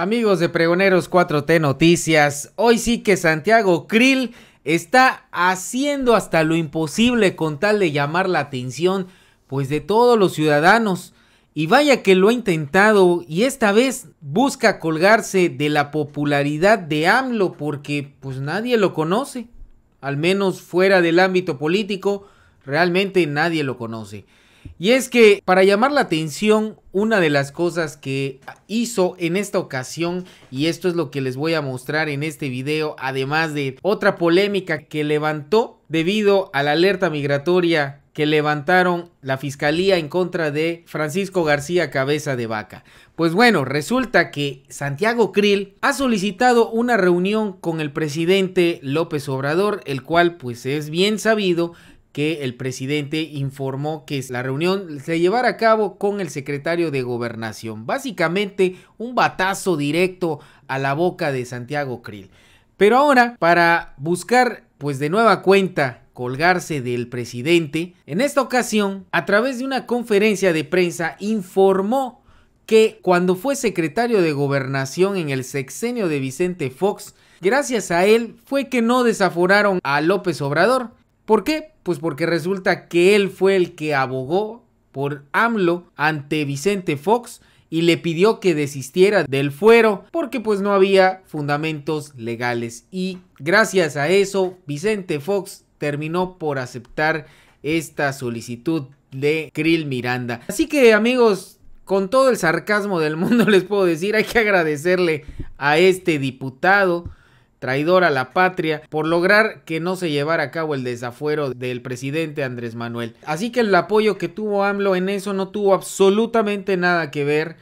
Amigos de Pregoneros 4T Noticias, hoy sí que Santiago Krill está haciendo hasta lo imposible con tal de llamar la atención pues de todos los ciudadanos. Y vaya que lo ha intentado y esta vez busca colgarse de la popularidad de AMLO porque pues nadie lo conoce, al menos fuera del ámbito político, realmente nadie lo conoce. Y es que para llamar la atención una de las cosas que hizo en esta ocasión y esto es lo que les voy a mostrar en este video además de otra polémica que levantó debido a la alerta migratoria que levantaron la fiscalía en contra de Francisco García Cabeza de Vaca. Pues bueno, resulta que Santiago Krill ha solicitado una reunión con el presidente López Obrador, el cual pues es bien sabido que el presidente informó que la reunión se llevara a cabo con el secretario de gobernación. Básicamente un batazo directo a la boca de Santiago Krill. Pero ahora, para buscar pues de nueva cuenta colgarse del presidente, en esta ocasión, a través de una conferencia de prensa, informó que cuando fue secretario de gobernación en el sexenio de Vicente Fox, gracias a él fue que no desaforaron a López Obrador. ¿Por qué? Pues porque resulta que él fue el que abogó por AMLO ante Vicente Fox y le pidió que desistiera del fuero porque pues no había fundamentos legales y gracias a eso Vicente Fox terminó por aceptar esta solicitud de Krill Miranda. Así que amigos, con todo el sarcasmo del mundo les puedo decir, hay que agradecerle a este diputado traidor a la patria, por lograr que no se llevara a cabo el desafuero del presidente Andrés Manuel. Así que el apoyo que tuvo AMLO en eso no tuvo absolutamente nada que ver,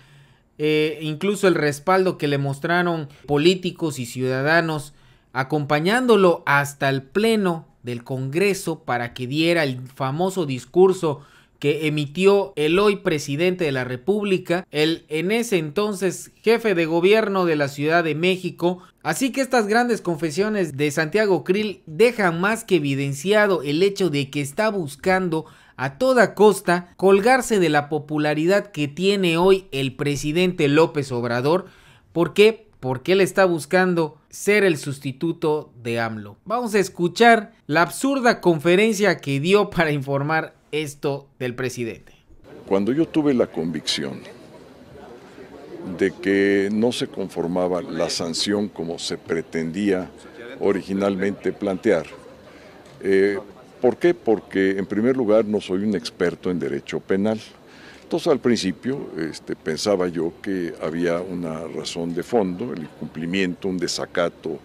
eh, incluso el respaldo que le mostraron políticos y ciudadanos acompañándolo hasta el Pleno del Congreso para que diera el famoso discurso que emitió el hoy presidente de la República, el en ese entonces jefe de gobierno de la Ciudad de México. Así que estas grandes confesiones de Santiago Krill dejan más que evidenciado el hecho de que está buscando a toda costa colgarse de la popularidad que tiene hoy el presidente López Obrador. ¿Por qué? Porque él está buscando ser el sustituto de AMLO. Vamos a escuchar la absurda conferencia que dio para informar esto del presidente. Cuando yo tuve la convicción de que no se conformaba la sanción como se pretendía originalmente plantear. Eh, ¿Por qué? Porque en primer lugar no soy un experto en derecho penal. Entonces al principio este, pensaba yo que había una razón de fondo, el incumplimiento, un desacato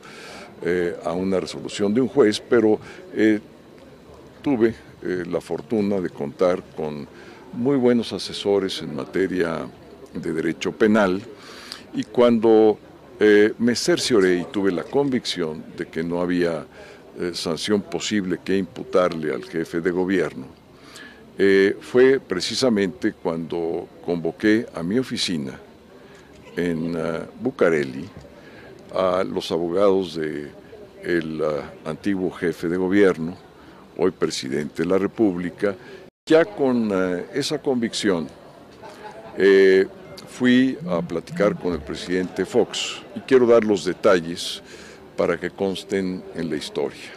eh, a una resolución de un juez, pero eh, tuve eh, la fortuna de contar con muy buenos asesores en materia de derecho penal y cuando eh, me cercioré y tuve la convicción de que no había eh, sanción posible que imputarle al jefe de gobierno, fue precisamente cuando convoqué a mi oficina en Bucareli a los abogados del antiguo jefe de gobierno, hoy presidente de la República, ya con eh, esa convicción eh, fui a platicar con el presidente Fox y quiero dar los detalles para que consten en la historia.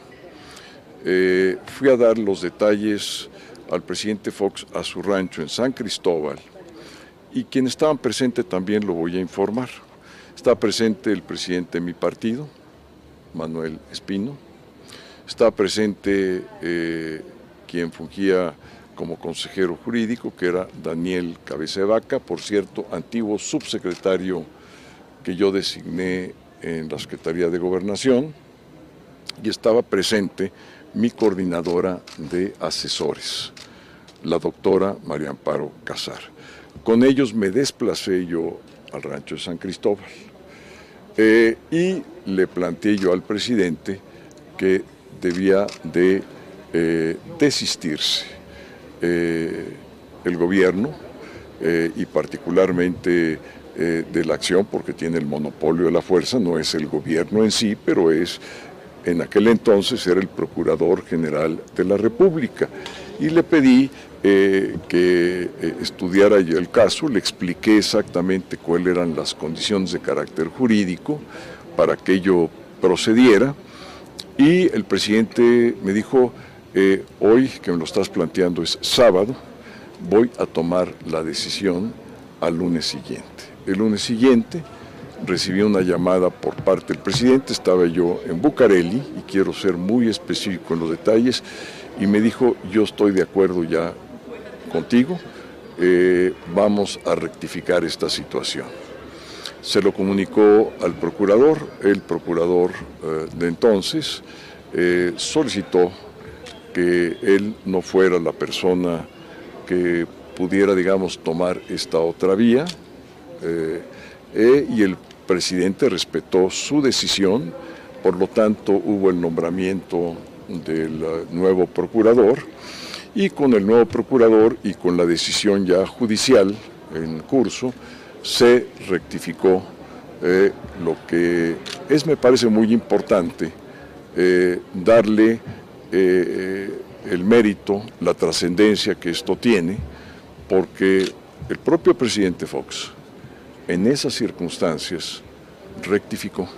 Eh, fui a dar los detalles al presidente Fox a su rancho en San Cristóbal y quien estaba presente también lo voy a informar. Está presente el presidente de mi partido, Manuel Espino, Está presente eh, quien fungía como consejero jurídico, que era Daniel Cabeza Vaca, por cierto, antiguo subsecretario que yo designé en la Secretaría de Gobernación, y estaba presente mi coordinadora de asesores, la doctora María Amparo Casar. Con ellos me desplacé yo al rancho de San Cristóbal eh, y le planteé yo al presidente que debía de eh, desistirse eh, el gobierno eh, y particularmente de la acción porque tiene el monopolio de la fuerza, no es el gobierno en sí, pero es en aquel entonces era el Procurador General de la República y le pedí que estudiara el caso, le expliqué exactamente cuáles eran las condiciones de carácter jurídico para que ello procediera y el presidente me dijo, eh, hoy que me lo estás planteando es sábado, voy a tomar la decisión al lunes siguiente. El lunes siguiente recibí una llamada por parte del presidente, estaba yo en Bucareli y quiero ser muy específico en los detalles, y me dijo, yo estoy de acuerdo ya contigo, eh, vamos a rectificar esta situación se lo comunicó al procurador, el procurador eh, de entonces eh, solicitó que él no fuera la persona que pudiera, digamos, tomar esta otra vía eh, y el presidente respetó su decisión, por lo tanto hubo el nombramiento del nuevo procurador y con el nuevo procurador y con la decisión ya judicial en curso, se rectificó eh, lo que es, me parece, muy importante eh, darle eh, el mérito, la trascendencia que esto tiene, porque el propio presidente Fox, en esas circunstancias, rectificó.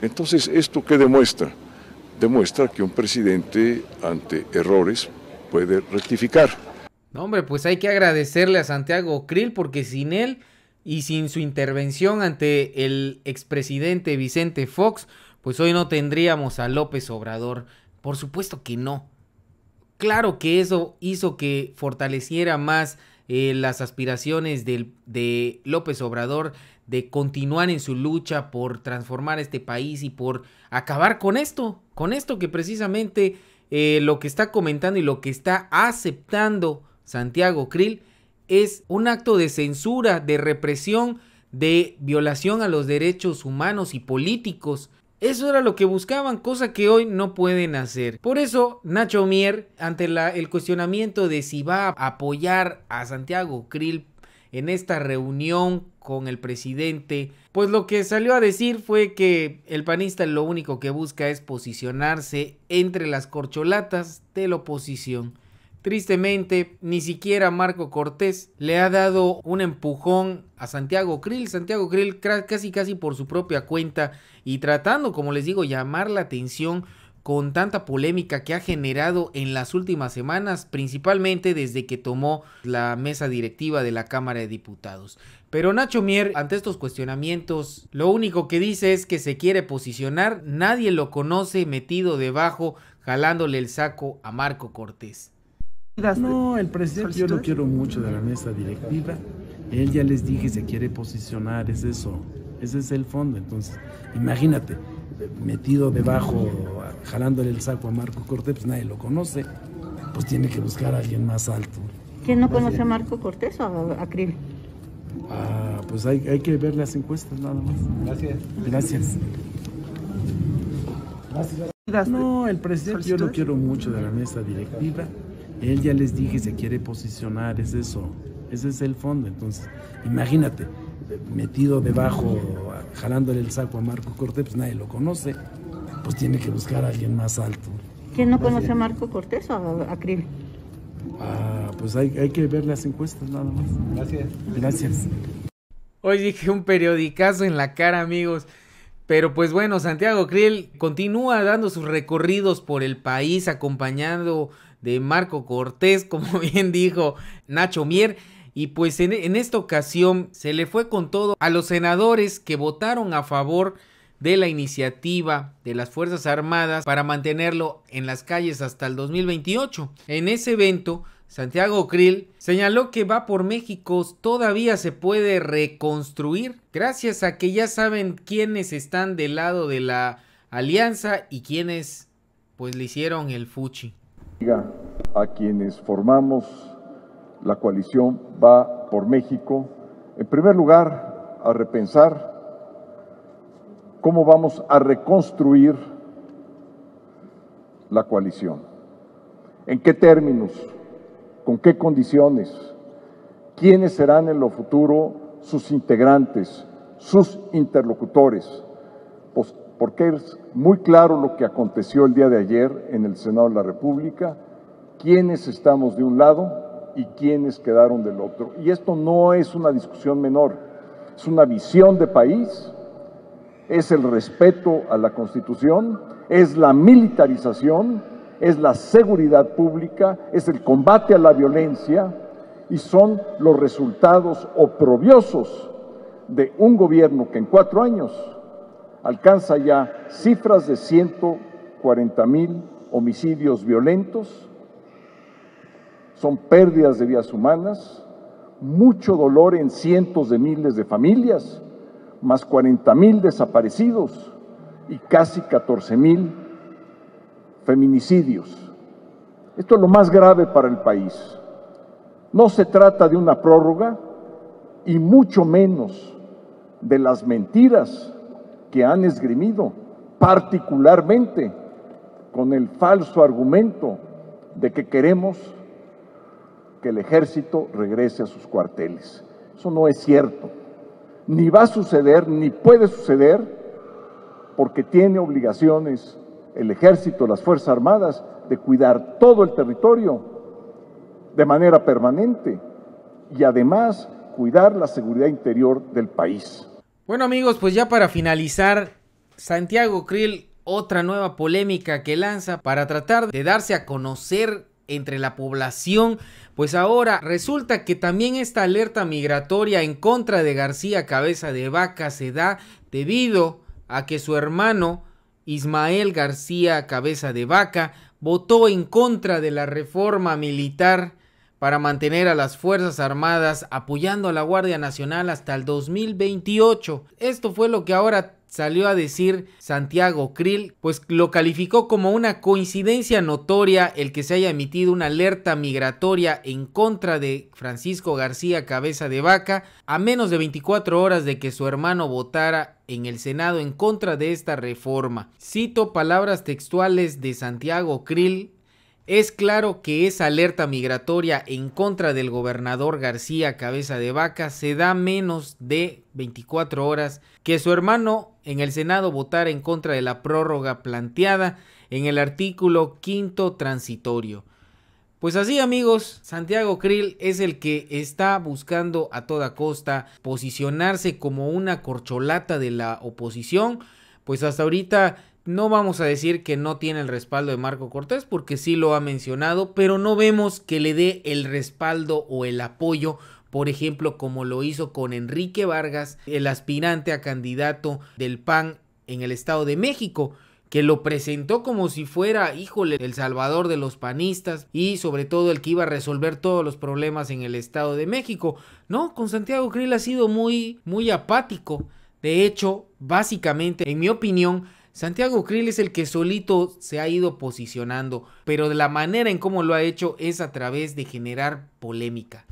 entonces, ¿esto qué demuestra? Demuestra que un presidente ante errores puede rectificar. No, hombre, pues hay que agradecerle a Santiago Krill porque sin él y sin su intervención ante el expresidente Vicente Fox, pues hoy no tendríamos a López Obrador. Por supuesto que no. Claro que eso hizo que fortaleciera más eh, las aspiraciones de López Obrador de continuar en su lucha por transformar este país y por acabar con esto, con esto que precisamente eh, lo que está comentando y lo que está aceptando Santiago Krill, es un acto de censura, de represión, de violación a los derechos humanos y políticos. Eso era lo que buscaban, cosa que hoy no pueden hacer. Por eso, Nacho Mier, ante el cuestionamiento de si va a apoyar a Santiago Krill en esta reunión con el presidente, pues lo que salió a decir fue que el panista lo único que busca es posicionarse entre las corcholatas de la oposición. Tristemente, ni siquiera Marco Cortés le ha dado un empujón a Santiago Krill. Santiago Krill casi casi por su propia cuenta y tratando, como les digo, llamar la atención con tanta polémica que ha generado en las últimas semanas, principalmente desde que tomó la mesa directiva de la Cámara de Diputados. Pero Nacho Mier, ante estos cuestionamientos, lo único que dice es que se quiere posicionar, nadie lo conoce metido debajo, jalándole el saco a Marco Cortés. No, el presidente yo lo quiero mucho de la mesa directiva. Él ya les dije, se quiere posicionar, es eso. Ese es el fondo. Entonces, imagínate, metido debajo, jalándole el saco a Marco Cortés, pues nadie lo conoce. Pues tiene que buscar a alguien más alto. ¿Quién no conoce a Marco Cortés o a, a Ah, pues hay, que ver las encuestas nada más. Gracias. Gracias. Gracias. No, el presidente yo lo quiero mucho de la mesa directiva. Él ya les dije, se quiere posicionar, es eso. Ese es el fondo. Entonces, imagínate, metido debajo, jalándole el saco a Marco Cortés, pues nadie lo conoce. Pues tiene que buscar a alguien más alto. ¿Quién no conoce a Marco Cortés o a, a Ah, pues hay, que ver las encuestas nada más. Gracias. Gracias. Hoy dije un periodicazo en la cara, amigos. Pero pues bueno, Santiago Criel continúa dando sus recorridos por el país, acompañando de Marco Cortés, como bien dijo Nacho Mier. Y pues en, esta ocasión se le fue con todo a los senadores que votaron a favor de la iniciativa de las Fuerzas Armadas para mantenerlo en las calles hasta el 2028. En ese evento, Santiago Krill señaló que va por México todavía se puede reconstruir gracias a que ya saben quiénes están del lado de la alianza y quiénes pues le hicieron el fuchi a quienes formamos la coalición Va por México, en primer lugar, a repensar cómo vamos a reconstruir la coalición, en qué términos, con qué condiciones, quiénes serán en lo futuro sus integrantes, sus interlocutores porque es muy claro lo que aconteció el día de ayer en el Senado de la República, quiénes estamos de un lado y quiénes quedaron del otro. Y esto no es una discusión menor, es una visión de país, es el respeto a la Constitución, es la militarización, es la seguridad pública, es el combate a la violencia y son los resultados oprobiosos de un gobierno que en cuatro años alcanza ya cifras de 140 mil homicidios violentos, son pérdidas de vidas humanas, mucho dolor en cientos de miles de familias, más 40 mil desaparecidos y casi 14 mil feminicidios. Esto es lo más grave para el país. No se trata de una prórroga y mucho menos de las mentiras que han esgrimido, particularmente con el falso argumento de que queremos que el ejército regrese a sus cuarteles. Eso no es cierto. Ni va a suceder, ni puede suceder, porque tiene obligaciones el ejército, las Fuerzas Armadas, de cuidar todo el territorio de manera permanente y además cuidar la seguridad interior del país. Bueno amigos, pues ya para finalizar, Santiago Krill, otra nueva polémica que lanza para tratar de darse a conocer entre la población, pues ahora resulta que también esta alerta migratoria en contra de García Cabeza de Vaca se da debido a que su hermano Ismael García Cabeza de Vaca votó en contra de la reforma militar para mantener a las Fuerzas Armadas apoyando a la Guardia Nacional hasta el 2028. Esto fue lo que ahora salió a decir Santiago Krill, pues lo calificó como una coincidencia notoria el que se haya emitido una alerta migratoria en contra de Francisco García Cabeza de Vaca a menos de 24 horas de que su hermano votara en el Senado en contra de esta reforma. Cito palabras textuales de Santiago Krill es claro que esa alerta migratoria en contra del gobernador García Cabeza de Vaca se da menos de 24 horas que su hermano en el Senado votara en contra de la prórroga planteada en el artículo quinto transitorio. Pues así amigos, Santiago Krill es el que está buscando a toda costa posicionarse como una corcholata de la oposición, pues hasta ahorita no vamos a decir que no tiene el respaldo de Marco Cortés porque sí lo ha mencionado, pero no vemos que le dé el respaldo o el apoyo, por ejemplo, como lo hizo con Enrique Vargas, el aspirante a candidato del PAN en el Estado de México que lo presentó como si fuera, híjole, el salvador de los panistas y sobre todo el que iba a resolver todos los problemas en el Estado de México. No, con Santiago Krill ha sido muy, muy apático. De hecho, básicamente, en mi opinión, Santiago Krill es el que solito se ha ido posicionando, pero de la manera en cómo lo ha hecho es a través de generar polémica,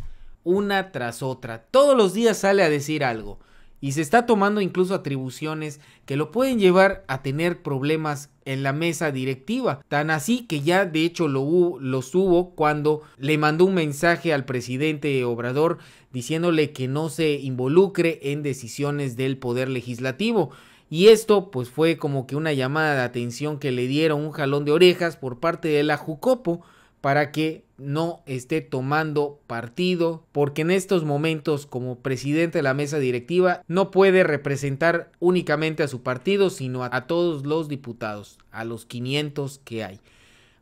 una tras otra. Todos los días sale a decir algo y se está tomando incluso atribuciones que lo pueden llevar a tener problemas en la mesa directiva. Tan así que ya de hecho lo, hubo, los hubo cuando le mandó un mensaje al presidente Obrador diciéndole que no se involucre en decisiones del poder legislativo. Y esto pues fue como que una llamada de atención que le dieron un jalón de orejas por parte de la Jucopo, para que no esté tomando partido, porque en estos momentos como presidente de la mesa directiva no puede representar únicamente a su partido, sino a, todos los diputados, a los 500 que hay.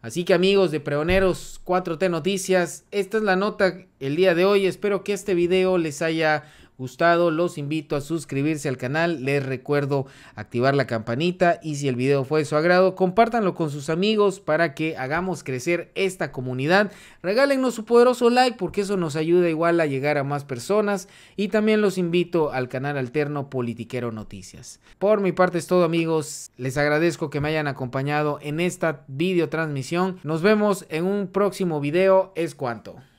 Así que amigos de Preoneros 4T Noticias, esta es la nota el día de hoy, espero que este video les haya gustado, los invito a suscribirse al canal. Les recuerdo activar la campanita y si el video fue de su agrado, compártanlo con sus amigos para que hagamos crecer esta comunidad. Regálenos su poderoso like porque eso nos ayuda igual a llegar a más personas. Y también los invito al canal alterno Politiquero Noticias. Por mi parte es todo amigos. Les agradezco que me hayan acompañado en esta videotransmisión. transmisión. Nos vemos en un próximo video. Es cuanto.